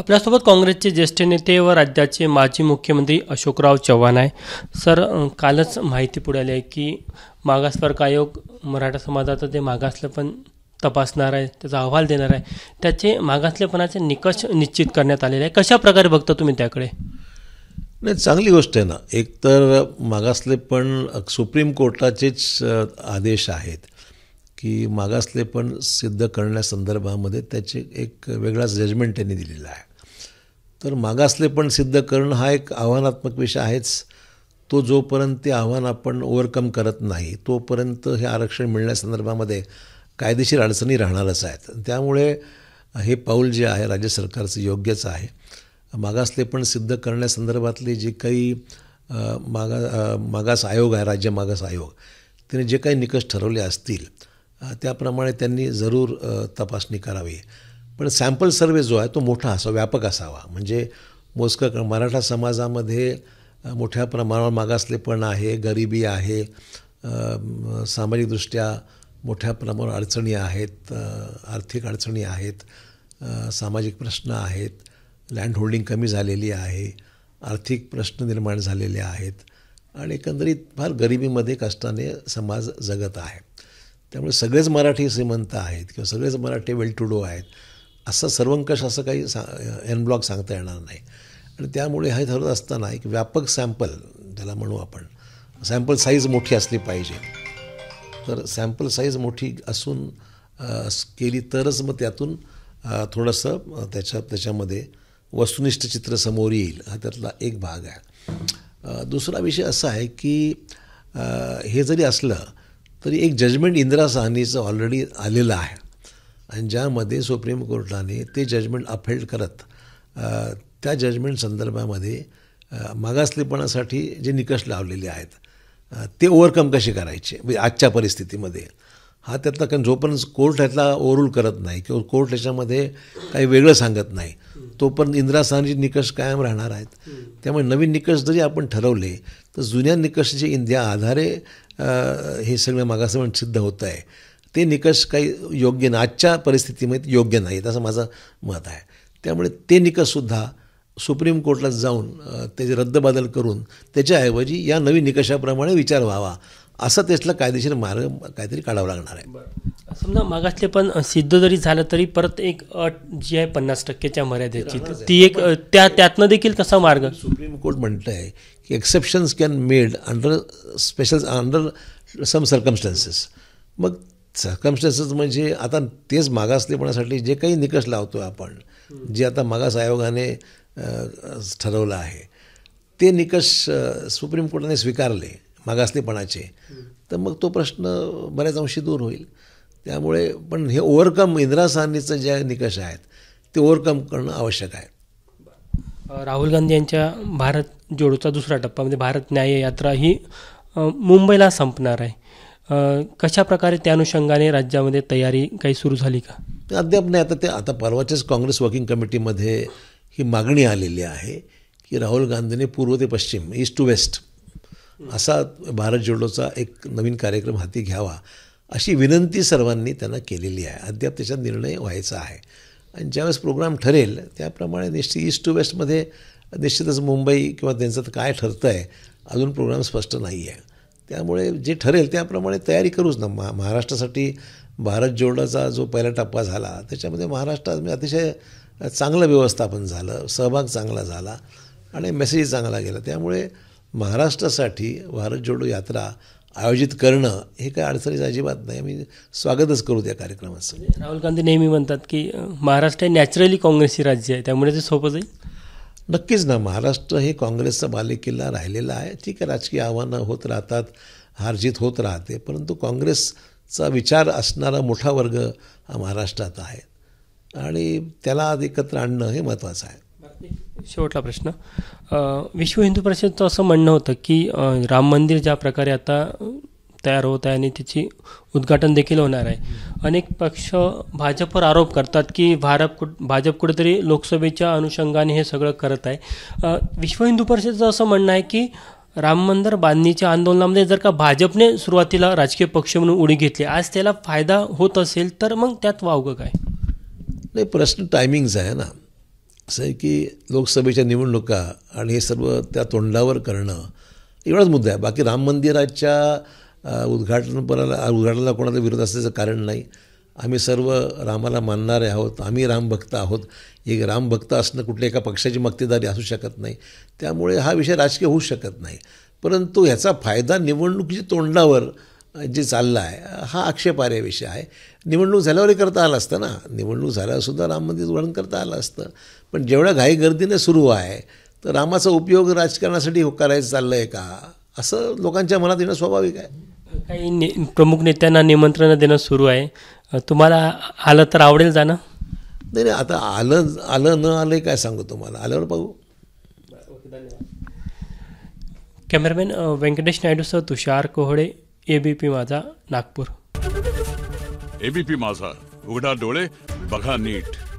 आपल्यासोबत काँग्रेसचे ज्येष्ठ नेते व राज्याचे माजी मुख्यमंत्री अशोकराव चव्हाण आहे सर कालच माहिती पुढे आली आहे की मागासवर्ग आयोग मराठा समाजाचं ते मागासलेपण पण तपासणार आहे त्याचा अहवाल देणार आहे त्याचे मागासलेपणाचे निकष निश्चित करण्यात आलेले आहे कशा प्रकारे बघता तुम्ही त्याकडे नाही चांगली गोष्ट आहे ना एकतर मागासलेपण सुप्रीम कोर्टाचेच आदेश आहेत की मागासलेपण सिद्ध करण्यासंदर्भामध्ये त्याचे एक वेगळाच जजमेंट त्यांनी दिलेला आहे तर मागासले पण सिद्ध करणं हा एक आव्हानात्मक विषय आहेच तो जोपर्यंत ते आव्हान आपण ओव्हरकम करत नाही तोपर्यंत हे आरक्षण मिळण्यासंदर्भामध्ये कायदेशीर अडचणी राहणारच आहेत त्यामुळे हे पाऊल जे आहे राज्य सरकारचं योग्यच आहे मागासले पण सिद्ध करण्यासंदर्भातले जे काही मागा मागास आयोग आहे राज्य मागास आयोग त्याने जे काही निकष ठरवले असतील त्याप्रमाणे त्यांनी जरूर तपासणी करावी पण सॅम्पल सर्वे जो आहे तो मोठा असा व्यापक असावा म्हणजे मोजकं मराठा समाजामध्ये मोठ्या प्रमाणावर मागासलेपण आहे गरिबी आहे सामाजिकदृष्ट्या मोठ्या प्रमाणावर अडचणी आहेत आर्थिक अडचणी आहेत सामाजिक प्रश्न आहेत लँड होल्डिंग कमी झालेली आहे आर्थिक प्रश्न निर्माण झालेले आहेत आणि एकंदरीत फार गरिबीमध्ये कष्टाने समाज जगत आहे त्यामुळे सगळेच मराठी श्रीमंत आहेत किंवा सगळेच मराठी वेल टू डो आहेत असं सर्वंकष असं काही सा एन ब्लॉक सांगता येणार नाही आणि त्यामुळे हे ठरत असताना एक व्यापक सॅम्पल ज्याला म्हणू आपण सॅम्पल साईज मोठी असली पाहिजे तर सॅम्पल साईज मोठी असून केली तरच मग त्यातून थोडंसं त्याच्या त्याच्यामध्ये वस्तुनिष्ठ चित्र समोर येईल हा त्यातला एक भाग आहे दुसरा विषय असा आहे की हे जरी असलं तरी एक जजमेंट इंदिरा साहनीचं ऑलरेडी आलेलं आहे आणि ज्यामध्ये सुप्रीम कोर्टाने ते जजमेंट अपहेल्ड करत त्या जजमेंट संदर्भामध्ये मागासलेपणासाठी जे निकष लावलेले आहेत ते ओव्हरकम कसे करायचे म्हणजे आजच्या परिस्थितीमध्ये हा त्यातला कारण जोपर्यंत कोर्ट ह्यातला ओव्हरूल करत नाही किंवा कोर्ट ह्याच्यामध्ये काही वेगळं सांगत नाही तोपर्यंत इंदिरा साहनी निकष कायम राहणार आहेत त्यामुळे नवीन निकष जरी आपण ठरवले तर जुन्या निकषाचे इंडिया आधारे हे सगळं मागासपण सिद्ध होत आहे ते निकष काही योग्य नाही आजच्या परिस्थितीमध्ये योग्य नाही असं माझं मत आहे त्यामुळे ते निकषसुद्धा सुप्रीम कोर्टला जाऊन त्याचे रद्दबादल करून त्याच्याऐवजी या नवीन निकषाप्रमाणे विचार व्हावा असा त्याचला कायदेशीर मार्ग काहीतरी काढावा लागणार आहे समजा मागासले पण सिद्ध जरी झालं तरी परत एक अट जी आहे पन्नास टक्केच्या मर्यादेची ती एक त्या त्यातनं देखील कसा मार्ग सुप्रीम कोर्ट म्हटलं आहे की exceptions can made under special under some circumstances मग सरकमस्टन्सेस म्हणजे आता तेच मागासलेपणासाठी जे काही निकष लावतो आपण जे आता मागास आयोगाने ठरवलं आहे ते निकष सुप्रीम कोर्टाने स्वीकारले मागासलेपणाचे तर मग तो प्रश्न बऱ्याच अंशी दूर होईल त्यामुळे पण हे ओव्हरकम इंदिरा साहनीचं ज्या निकष आहेत ते ओव्हरकम करणं आवश्यक आहे राहुल गांधी यांच्या भारत जोडोचा दुसरा टप्पा म्हणजे भारत न्याय यात्रा ही मुंबईला संपणार आहे कशा प्रकारे त्या अनुषंगाने राज्यामध्ये तयारी काही सुरू झाली का अद्याप नाही आता ते आता परवाच्याच काँग्रेस वर्किंग कमिटीमध्ये ही मागणी आलेली आहे की राहुल गांधीने पूर्व ते पश्चिम ईस्ट टू वेस्ट असा भारत जोडोचा एक नवीन कार्यक्रम हाती घ्यावा अशी विनंती सर्वांनी त्यांना केलेली आहे अद्याप त्याच्यात निर्णय व्हायचा आहे आणि ज्यावेळेस प्रोग्राम ठरेल त्याप्रमाणे निश्चित ईस्ट टू वेस्टमध्ये निश्चितच मुंबई किंवा त्यांचं काय ठरतं आहे अजून प्रोग्राम स्पष्ट नाही आहे त्यामुळे जे ठरेल त्याप्रमाणे तयारी करूच ना महा महाराष्ट्रासाठी भारत जोडाचा जो पहिला टप्पा झाला त्याच्यामध्ये महाराष्ट्रात मी म्हणजे अतिशय चांगलं व्यवस्थापन झालं सहभाग चांगला झाला आणि मेसेज चांगला गेला त्यामुळे महाराष्ट्रासाठी भारत जोडो यात्रा आयोजित करणं हे काय अडचणीचं अजिबात नाही मी स्वागतच करू त्या कार्यक्रमाचं राहुल गांधी नेहमी म्हणतात की महाराष्ट्र हे नॅचरली काँग्रेसचे राज्य आहे त्यामुळे ते सोपं जाईल नक्कीच ना महाराष्ट्र हे काँग्रेसचा बालेकिल्ला राहिलेला आहे ठीक आहे राजकीय आव्हानं होत राहतात हारजीत होत राहते परंतु काँग्रेसचा विचार असणारा मोठा वर्ग हा महाराष्ट्रात आहे आणि त्याला आज एकत्र आणणं हे महत्त्वाचं आहे शेवटला प्रश्न विश्व हिंदू परिषदचं असं म्हणणं होतं की राम मंदिर ज्या प्रकारे आता तयार होत आहे आणि त्याची उद्घाटन देखील होणार आहे अनेक पक्ष भाजपवर आरोप करतात की भारत कुठ भाजप कुठेतरी लोकसभेच्या अनुषंगाने हे सगळं करत आहे विश्व हिंदू परिषदेचं असं म्हणणं आहे की राम मंदिर बांधणीच्या आंदोलनामध्ये जर का भाजपने सुरुवातीला राजकीय पक्ष म्हणून उडी घेतली आज त्याला फायदा होत असेल तर मग त्यात वावगं काय नाही प्रश्न टायमिंगचा आहे ना असं आहे की लोकसभेच्या निवडणुका आणि हे सर्व त्या तोंडावर करणं एवढाच मुद्दा आहे बाकी राम मंदिराच्या उद्घाटनपणाला उद्घाटनाला कोणाचा विरोध असल्याचं कारण नाही आम्ही सर्व रामाला मानणारे आहोत आम्ही रामभक्त आहोत एक रामभक्त असणं कुठल्या एका पक्षाची मक्तेदारी असू शकत नाही त्यामुळे हा विषय राजकीय होऊ शकत नाही परंतु ह्याचा फायदा निवडणुकीच्या तोंडावर जे चालला आहे हा आक्षेपार्ह विषय आहे निवडणूक झाल्यावरही करता आला असतं ना निवडणूक झाल्यावरसुद्धा राम मंदिर उघडण करता आलं असतं पण जेवढ्या घाई गर्दीने सुरू आहे तर रामाचा उपयोग राजकारणासाठी हो करायचं चाललं आहे का असं लोकांच्या मनात येणं स्वाभाविक आहे काही ने प्रमुख नेत्यांना निमंत्रण देणं सुरू आहे तुम्हाला आलं तर आवडेल जाणं नाही नाही आता आलं आलं न आलं काय सांगू तुम्हाला आल्यावर पाहू cameraman Venkatesh Naidu sir Tushar Kohale ABP Majha Nagpur ABP माझा उघडा डोळे बघा नीट